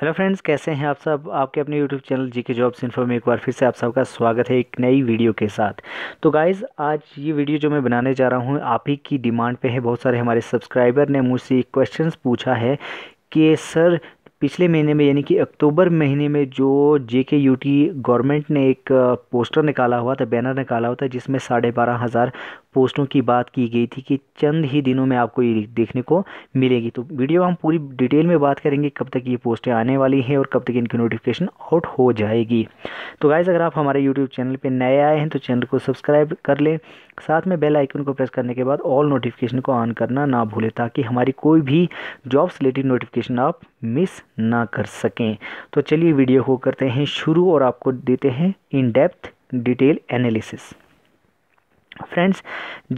hello friends कैसे हैं आप सब आपके अपने यूट्यूब चैनल जीके के जॉब्स इन्फो में एक बार फिर से आप सबका स्वागत है एक नई वीडियो के साथ तो गाइज़ आज ये वीडियो जो मैं बनाने जा रहा हूँ आप ही की डिमांड पे है बहुत सारे हमारे सब्सक्राइबर ने मुझसे क्वेश्चंस पूछा है कि सर पिछले महीने में यानी कि अक्टूबर महीने में जो जे के यू टी गवर्नमेंट ने एक पोस्टर निकाला हुआ था बैनर निकाला हुआ था जिसमें साढ़े बारह हज़ार पोस्टों की बात की गई थी कि चंद ही दिनों में आपको ये देखने को मिलेगी तो वीडियो हम पूरी डिटेल में बात करेंगे कब तक ये पोस्टें आने वाली हैं और कब तक इनकी नोटिफिकेशन आउट हो जाएगी तो गाइज़ अगर आप हमारे यूट्यूब चैनल पर नए आए हैं तो चैनल को सब्सक्राइब कर लें साथ में बेल आइकन को प्रेस करने के बाद ऑल नोटिफिकेशन को ऑन करना ना भूलें ताकि हमारी कोई भी जॉब रिलेटेड नोटिफिकेशन आप मिस ना कर सकें तो चलिए वीडियो को करते हैं शुरू और आपको देते हैं in depth detail analysis friends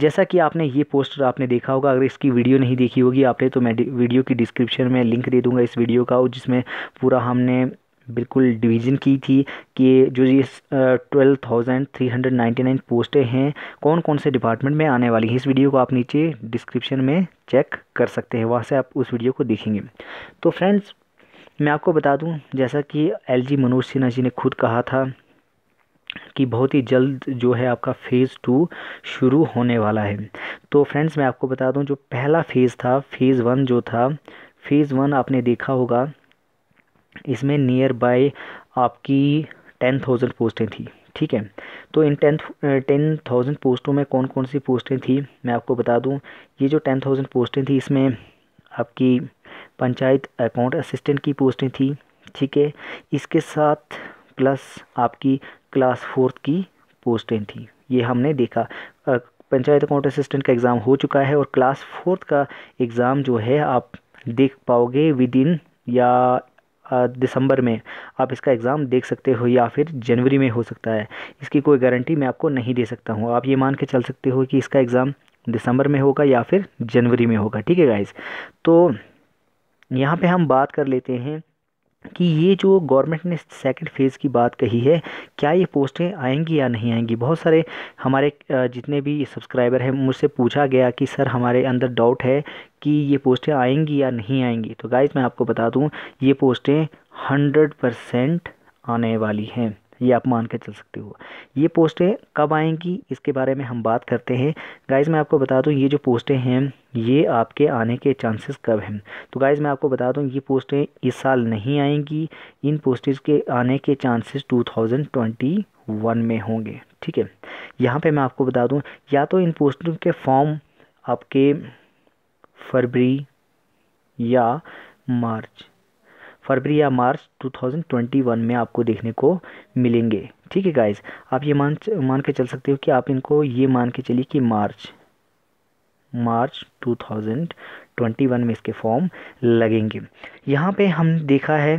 जैसा कि आपने ये पोस्टर आपने देखा होगा अगर इसकी वीडियो नहीं देखी होगी आपने तो मैं वीडियो की डिस्क्रिप्शन में लिंक दे दूँगा इस वीडियो का जिसमें पूरा हमने बिल्कुल डिवीज़न की थी कि जो ये twelve thousand three hundred ninety nine पोस्टें हैं कौन कौन से डिपार्टमेंट में आने वाली हैं इस वीडियो को आप नीचे डिस्क्रिप्शन में चेक कर सकते हैं वहाँ से आप उस वीडियो को देखेंगे तो फ्रेंड्स मैं आपको बता दूं जैसा कि एलजी मनोज सिन्हा जी ने खुद कहा था कि बहुत ही जल्द जो है आपका फ़ेज़ टू शुरू होने वाला है तो फ्रेंड्स मैं आपको बता दूं जो पहला फ़ेज़ था फ़ेज़ वन जो था फ़ेज़ वन आपने देखा होगा इसमें नियर बाय आपकी टेन थाउजेंड पोस्टें थी ठीक है तो इन टेन टेन थाउजेंड पोस्टों में कौन कौन सी पोस्टें थी मैं आपको बता दूं ये जो टेन थाउजेंड पोस्टें थी इसमें आपकी पंचायत अकाउंट असिस्टेंट की पोस्टें थी ठीक है इसके साथ प्लस आपकी क्लास फोर्थ की पोस्टें थी ये हमने देखा पंचायत अकाउंट असिस्टेंट का एग्ज़ाम हो चुका है और क्लास फोर्थ का एग्ज़ाम जो है आप देख पाओगे विद इन या दिसंबर में आप इसका एग्ज़ाम देख सकते हो या फिर जनवरी में हो सकता है इसकी कोई गारंटी मैं आपको नहीं दे सकता हूँ आप ये मान के चल सकते हो कि इसका एग्ज़ाम दिसंबर में होगा या फिर जनवरी में होगा ठीक है गाइज तो यहाँ पे हम बात कर लेते हैं कि ये जो गवर्नमेंट ने सेकंड फेज़ की बात कही है क्या ये पोस्टें आएंगी या नहीं आएंगी बहुत सारे हमारे जितने भी सब्सक्राइबर हैं मुझसे पूछा गया कि सर हमारे अंदर डाउट है कि ये पोस्टें आएंगी या नहीं आएंगी तो गाइज़ मैं आपको बता दूँ ये पोस्टें हंड्रेड परसेंट आने वाली हैं ये आप मान के चल सकते हो ये पोस्टें कब आएंगी इसके बारे में हम बात करते हैं गाइज़ मैं आपको बता दूँ ये जो पोस्टें हैं ये आपके आने के चांसेस कब हैं तो गाइज़ मैं आपको बता दूं ये पोस्टें इस साल नहीं आएंगी इन पोस्टेज के आने के चांसेस 2021 में होंगे ठीक है यहाँ पे मैं आपको बता दूँ या तो इन पोस्टों के फॉर्म आपके फरवरी या मार्च फरवरी या मार्च 2021 में आपको देखने को मिलेंगे ठीक है गाइज आप ये मान मान के चल सकते हो कि आप इनको ये मान के चलिए कि मार्च मार्च 2021 में इसके फॉर्म लगेंगे यहाँ पे हम देखा है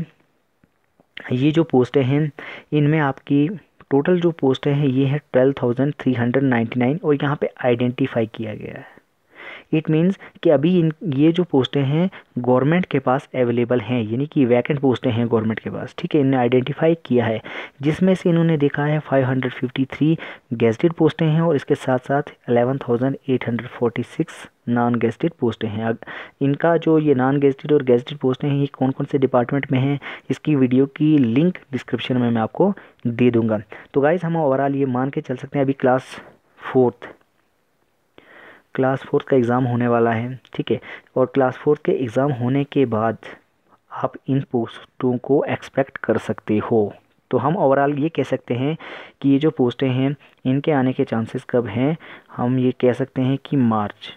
ये जो पोस्टें हैं इनमें आपकी टोटल जो पोस्टें हैं ये है twelve thousand three hundred ninety nine और यहाँ पे आइडेंटिफाई किया गया है इट मीन्स कि अभी इन ये जो पोस्टें हैं गवर्नमेंट के पास अवेलेबल हैं यानी कि वैकेंट पोस्टें हैं गवर्नमेंट के पास ठीक है इन्हें आइडेंटिफाई किया है जिसमें से इन्होंने देखा है 553 गैजेटेड पोस्टें हैं और इसके साथ साथ 11,846 नॉन गेस्टेड पोस्टें हैं इनका जो ये नॉन गेस्टेड और गेस्टेड पोस्टें हैं ये कौन कौन से डिपार्टमेंट में हैं इसकी वीडियो की लिंक डिस्क्रिप्शन में मैं आपको दे दूंगा तो गाइज़ हम ओवरऑल ये मान के चल सकते हैं अभी क्लास फोर्थ क्लास फोर्थ का एग्ज़ाम होने वाला है ठीक है और क्लास फोर्थ के एग्ज़ाम होने के बाद आप इन पोस्टों को एक्सपेक्ट कर सकते हो तो हम ओवरऑल ये कह सकते हैं कि ये जो पोस्टें हैं इनके आने के चांसेस कब हैं हम ये कह सकते हैं कि मार्च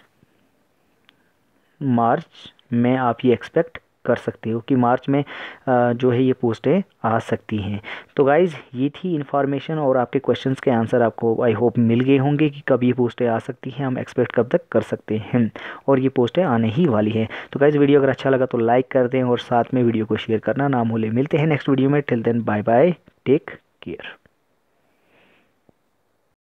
मार्च में आप ये एक्सपेक्ट कर सकते हो कि मार्च में जो है ये पोस्टें आ सकती हैं तो गाइज़ ये थी इन्फॉर्मेशन और आपके क्वेश्चंस के आंसर आपको आई होप मिल गए होंगे कि कब ये पोस्टें आ सकती हैं हम एक्सपेक्ट कब तक कर सकते हैं और ये पोस्टें आने ही वाली हैं तो गाइज़ वीडियो अगर अच्छा लगा तो लाइक कर दें और साथ में वीडियो को शेयर करना ना भूलें मिलते हैं नेक्स्ट वीडियो में till then bye bye take care